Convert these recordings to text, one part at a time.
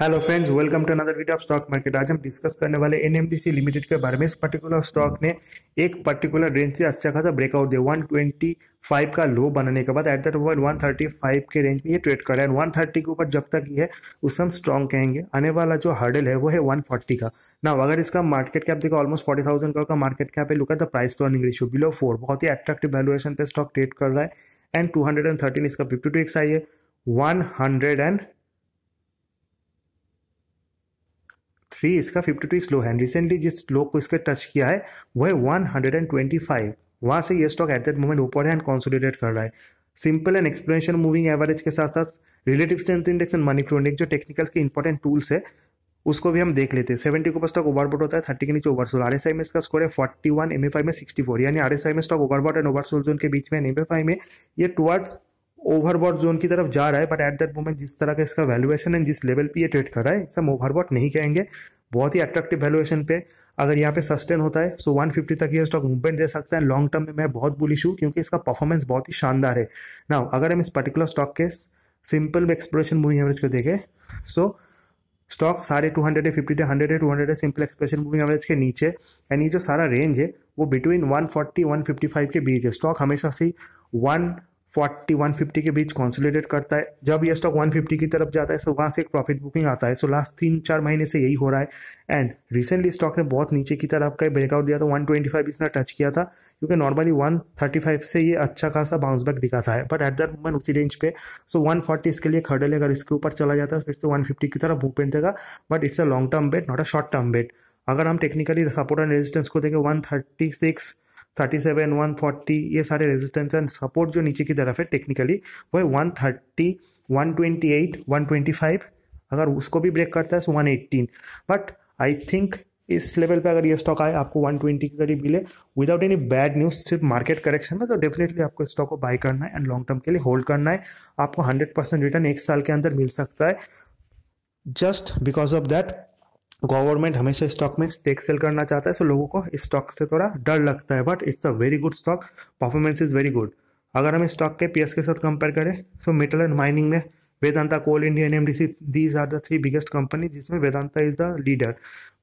Hello friends welcome to another video of stock market आज हम discuss करने वाले एन लिमिटेड के बारे में इस पर्टिकुलर स्टॉक ने एक पर्टिकुलर रेंज से अच्छा खासा ब्रेकआउट दिया 125 का लो बनाने के बाद एट दैट थर्टी फाइव के रेंज में ये ट्रेड कर रहा है वन थर्टी के ऊपर जब तक ये है उस हम स्ट्रॉन्ग कहेंगे आने वाला जो हर्डल है वो है वन फोर्टी का ना अगर इसका मार्केट कैप देखो ऑलमोस्ट फोर्टी थाउजेंड करोड़ का मार्केट कैप है look at the price to earning ratio below four बहुत ही अट्रैक्टिव वैल्यूएशन पे स्टॉक ट्रेड कर रहा है एंड टू इसका फिफ्टी टू एक्स आई है वन हंड्रेड एंड थ्री इसका फिफ्टी टू स्लो है रिसेंटली जिस लो को इसका टच किया है वह one hundred and twenty five वहाँ से ये स्टॉक एट दैट मोमेंट ऊपर है एंड कॉन्सोलिडेट कर रहा है simple and explanation moving average के साथ साथ relative strength index and money flow index जो टेक्निकल के इंपॉर्टेंट टूल्स है उसको भी हम देख लेते हैं सेवेंटी के ऊपर स्टॉक ओवरबोट होता है थर्टी के नीचे ओवरसोल आर एस आई में इसका स्कोर है forty one M F I में सिक्सटी फोर यानी आर एस आई में stock overbought and oversold zone के बीच में एम एफ आई में ये टुवर्ड्स ओवरबॉट जोन की तरफ जा रहा है बट एट दैट मोमेंट जिस तरह का इसका वैल्यूएशन है जिस लेवल पे ये ट्रेड कर रहा है इसे हम ओवरबॉट नहीं कहेंगे बहुत ही अट्रैक्टिव वैल्यूएशन पे अगर यहाँ पे सस्टेन होता है सो 150 तक ये स्टॉक मूवमेंट दे सकता है लॉन्ग टर्म में मैं बहुत बुलिश हूँ क्योंकि इसका परफॉर्मेंस बहुत ही शानदार है ना अगर हम इस पर्टिकुलर स्टॉक के सिंपल एक्सप्रेशन मूविंग एवरेज को देखें सो स्टॉक सारे टू हंड्रेड है फिफ्टी हंड्रेड है टू हंड्रेड है सिंपल एक्सप्रेशन मूविंग एवरेज के नीचे एंड ये जो सारा रेंज है वो between one forty one fifty five के बीच है स्टॉक हमेशा से वन फोर्टी वन फिफ्टी के बीच कॉन्सोलिडेट करता है जब ये स्टॉक वन फिफ्टी की तरफ जाता है सो वहाँ से एक प्रॉफिट बुकिंग आता है सो लास्ट तीन चार महीने से यही हो रहा है एंड रिसेंटली स्टॉक ने बहुत नीचे की तरफ का ब्रेकआउट दिया था वन ट्वेंटी फाइव इसने टच किया था क्योंकि नॉर्मली वन थर्टी फाइव से ये अच्छा खासा बाउंस बैक दिखाता है बट एट दैट मोमेंट उसी रेंज पे सो वन फोर्टी इसके लिए खड़े लेकर इसके ऊपर चला जाता है फिर से वन फिफ्टी की तरफ पेंट देगा but it's a long term bet not a short term bet अगर हम टेक्निकली सपोर्ट एंड रेजिस्टेंस को देखें one thirty six thirty seven one forty ये सारे रेजिस्टेंस एंड सपोर्ट जो नीचे की तरफ है टेक्निकली वो है one thirty one twenty eight one twenty five अगर उसको भी ब्रेक करता है तो one eighteen but I think इस लेवल पे अगर ये स्टॉक आए आपको 120 के करीब मिले विदाउट एनी बैड न्यूज सिर्फ मार्केट करेक्शन में तो डेफिनेटली आपको स्टॉक को बाय करना है एंड लॉन्ग टर्म के लिए होल्ड करना है आपको 100 परसेंट रिटर्न एक साल के अंदर मिल सकता है just because of that government हमेशा स्टॉक में स्टेक सेल करना चाहता है सो लोगों को स्टॉक से थोड़ा डर लगता है but it's a very good stock performance is very good अगर हम स्टॉक के पीएस के साथ कंपेयर करें सो मेटल एंड माइनिंग में Vedanta India N M D C these are the three biggest company जिसमें Vedanta is the leader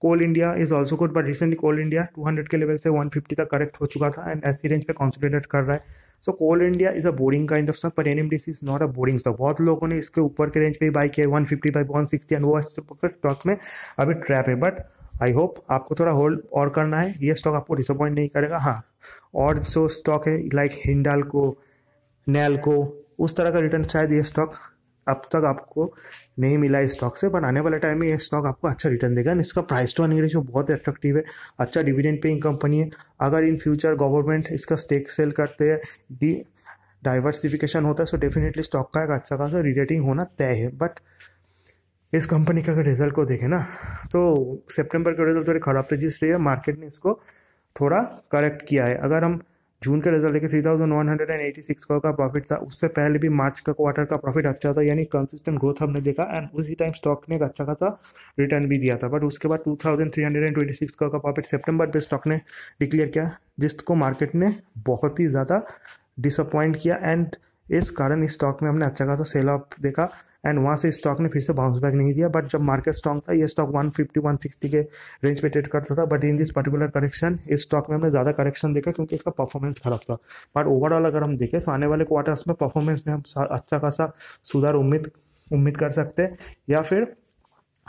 Coal India is also good but recently Coal India two hundred के level से one fifty तक correct हो चुका था and ऐसी range पे concentrate कर रहा है so Coal India is a boring kind of stock पर N is not a boring stock बहुत लोगों ने इसके ऊपर के रेंज पे बाई किया one fifty buy one sixty and वो स्टॉक में अभी ट्रैप है बट आई होप आपको थोड़ा होल्ड और करना है ये स्टॉक आपको डिसअपॉइंट नहीं करेगा हाँ और जो स्टॉक है लाइक हिंडाल को नैल को उस तरह का रिटर्न शायद ये स्टॉक अब तक आपको नहीं मिला इस स्टॉक से बट आने वाले टाइम में ये स्टॉक आपको अच्छा रिटर्न देगा इसका प्राइस टू अनिंग रेशियो बहुत अट्रैक्टिव है अच्छा डिविडेंड पेइंग कंपनी है अगर इन फ्यूचर गवर्नमेंट इसका स्टेक सेल करते हैं डी डाइवर्सिफिकेशन होता है सो डेफिनेटली स्टॉक का एक अच्छा खासा रिटेटिंग होना तय है बट इस कंपनी का अगर रिजल्ट को देखें ना तो सेप्टेम्बर का रिजल्ट थोड़ी खराब थे जिसलिए मार्केट ने इसको थोड़ा करेक्ट किया है अगर हम जून का रिजल्ट देखिए three thousand one hundred and eighty six crore का प्रॉफिट था उससे पहले भी मार्च का क्वार्टर का प्रॉफिट अच्छा था यानी कंसिस्टेंट ग्रोथ हमने देखा एंड उसी टाइम स्टॉक ने एक अच्छा खासा रिटर्न भी दिया था बट उसके बाद two thousand three hundred and twenty six crore का प्रॉफिट सेप्टेम्बर पे स्टॉक ने डिक्लेयर किया जिसको मार्केट ने बहुत ही ज़्यादा डिसअपॉइंट किया एंड इस कारण इस स्टॉक में हमने अच्छा खासा सेल ऑफ देखा एंड वहाँ से स्टॉक ने फिर से बाउंस बैक नहीं दिया बट जब मार्केट स्ट्रॉन्ग था ये स्टॉक 150 160 के रेंज पे ट्रेड करता था but in this particular correction इस स्टॉक में हमने ज़्यादा करेक्शन देखा क्योंकि इसका परफॉर्मेंस खराब था बट ओवरऑल अगर हम देखें तो आने वाले क्वार्टर्स में परफॉर्मेंस में हम अच्छा खासा सुधार उम्मीद उम्मीद कर सकते हैं या फिर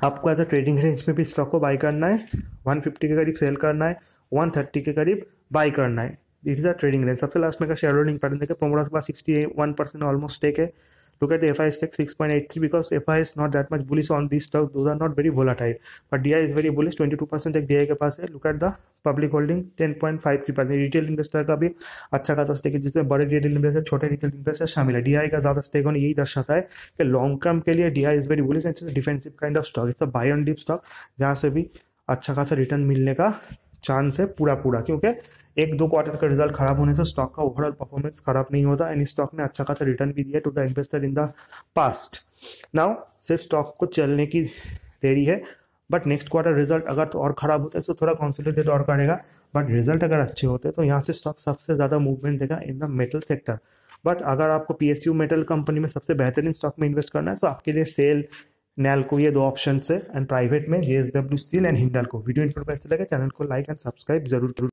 आपको एज अ ट्रेडिंग रेंज में भी स्टॉक को बाई करना है 150 के करीब सेल करना है 130 के करीब बाई करना है it is a trading range सबसे लास्ट में का शेयर होल्डिंग पैटर्न देखें प्रोमोटर्स के पास sixty one percent almost take है because F I is not that much bullish on this stock much are not very बोला type but D I is very bullish twenty two percent एक D I के पास है. Holding ten point five three percent retail investor का भी अच्छा खासा stake है जिसमें बड़े रिटेल इन्वेस्टर छोटे रिटेल इन्वेस्टर शामिल है. डी आई का ज़्यादा स्टेक होने यही दर्शाता है कि लॉन्ग टर्म के लिए D I is very bullish and defensive kind of stock. It's a buy on dip stock जहाँ से भी अच्छा खासा रिटर्न मिलने का चांस है पूरा पूरा क्योंकि एक दो क्वार्टर का रिजल्ट खराब होने से स्टॉक का ओवरऑल परफॉर्मेंस खराब नहीं होता एंड स्टॉक ने अच्छा खासा रिटर्न भी दिया to the investor in the past now सिर्फ स्टॉक को चलने की देरी है बट नेक्स्ट क्वार्टर रिजल्ट अगर तो और खराब होता है तो थोड़ा कॉन्सेंट्रेटेड और करेगा बट रिजल्ट अगर अच्छे होते हैं तो यहाँ से स्टॉक सबसे ज़्यादा मूवमेंट देगा in the metal sector but अगर आपको पी मेटल कंपनी में सबसे बेहतरीन स्टॉक में इन्वेस्ट करना है तो आपके लिए सेल नैलको ये दो ऑप्शन है एंड प्राइवेट में J S W steel and Hindalco video information लगे चैनल को लाइक एंड सब्सक्राइब जरूर करूँ